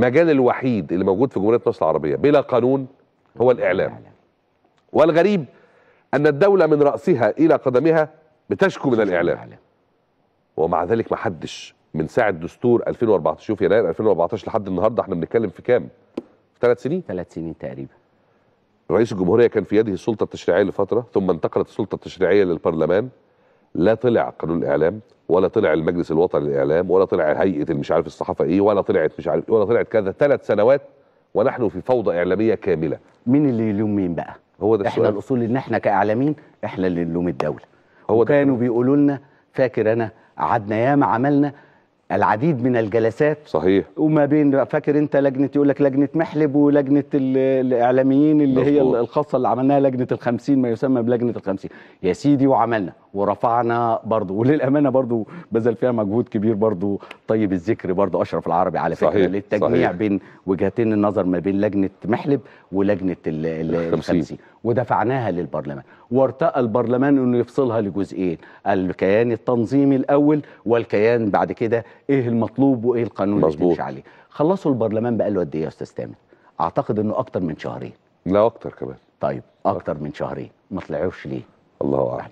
المجال الوحيد اللي موجود في جمهوريه مصر العربيه بلا قانون هو الاعلام والغريب ان الدوله من راسها الى قدمها بتشكو من الاعلام ومع ذلك ما حدش من ساعه دستور 2014 شوف يناير 2014 لحد النهارده احنا بنتكلم في كام؟ في ثلاث سنين؟ ثلاث سنين تقريبا رئيس الجمهوريه كان في يده السلطه التشريعيه لفتره ثم انتقلت السلطه التشريعيه للبرلمان لا طلع قانون الاعلام ولا طلع المجلس الوطني للاعلام ولا طلع هيئه مش عارف الصحافه ايه ولا طلعت مش عارف ولا طلعت كذا ثلاث سنوات ونحن في فوضى اعلاميه كامله مين اللي يلوم مين بقى هو ده احنا الاصول ان احنا كاعلاميين احنا اللي نلوم الدوله هو كانوا بيقولوا لنا فاكر انا قعدنا ياما عملنا العديد من الجلسات صحيح وما بين فاكر انت لجنه يقول لك لجنه محلب ولجنه الاعلاميين اللي هي الخاصه اللي عملناها لجنه ال50 ما يسمى بلجنه ال50 يا سيدي وعملنا ورفعنا برضه وللامانه برضه بذل فيها مجهود كبير برضه طيب الذكر برضه اشرف العربي على فكره صحيح. للتجميع صحيح. بين وجهتين النظر ما بين لجنه محلب ولجنه ال50 ودفعناها للبرلمان وارتأى البرلمان أنه يفصلها لجزئين الكيان التنظيمي الأول والكيان بعد كده إيه المطلوب وإيه القانون اللي تمشي عليه خلصوا البرلمان بقاله قد إيه يا أستاذ تامر أعتقد أنه أكتر من شهرين لا أكتر كمان طيب أكتر من شهرين ما طلعوش ليه الله أعلم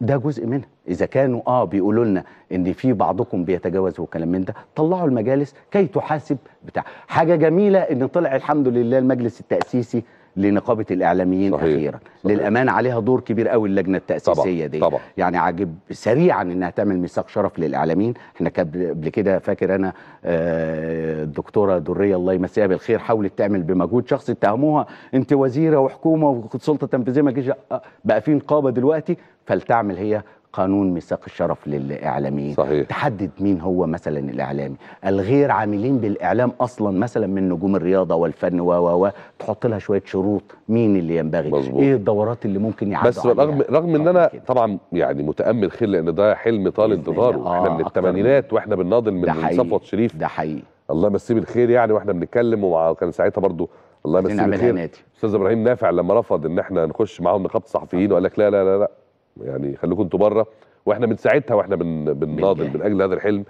ده جزء منها اذا كانوا اه بيقولوا لنا ان في بعضكم بيتجاوز وكلام من ده طلعوا المجالس كي تحاسب بتاع حاجه جميله ان طلع الحمد لله المجلس التاسيسي لنقابه الاعلاميين صحيح. اخيرا صحيح. للامانه عليها دور كبير قوي اللجنه التاسيسيه طبعا. دي طبعا. يعني عاجب سريعا انها تعمل ميثاق شرف للاعلاميين احنا قبل كده فاكر انا آه، الدكتوره دريه الله يمسيها بالخير حاولت تعمل بمجهود شخصي اتهموها انت وزيره وحكومه وسلطه تنفيذيه ما آه، بقى في نقابه دلوقتي فلتعمل هي قانون ميثاق الشرف للاعلاميين صحيح. تحدد مين هو مثلا الاعلامي الغير عاملين بالاعلام اصلا مثلا من نجوم الرياضه والفن و و تحط لها شويه شروط مين اللي ينبغي مزبوط. ايه الدورات اللي ممكن يعدوا بس رغم رغم ان انا كده. طبعا يعني متامل خير لان ده حلم طال انتظاره آه احنا من آه، الثمانينات واحنا بنناضل من صفوت شريف ده حقيقي الله يمسيه بالخير يعني واحنا بنتكلم وكان ساعتها برضه الله يمسيه بالخير استاذ ابراهيم نافع لما رفض ان احنا نخش معاهم نقابه صحفيين وقال لك لا لا لا لا يعني خليكم انتوا بره واحنا من ساعتها واحنا بنناضل من اجل هذا الحلم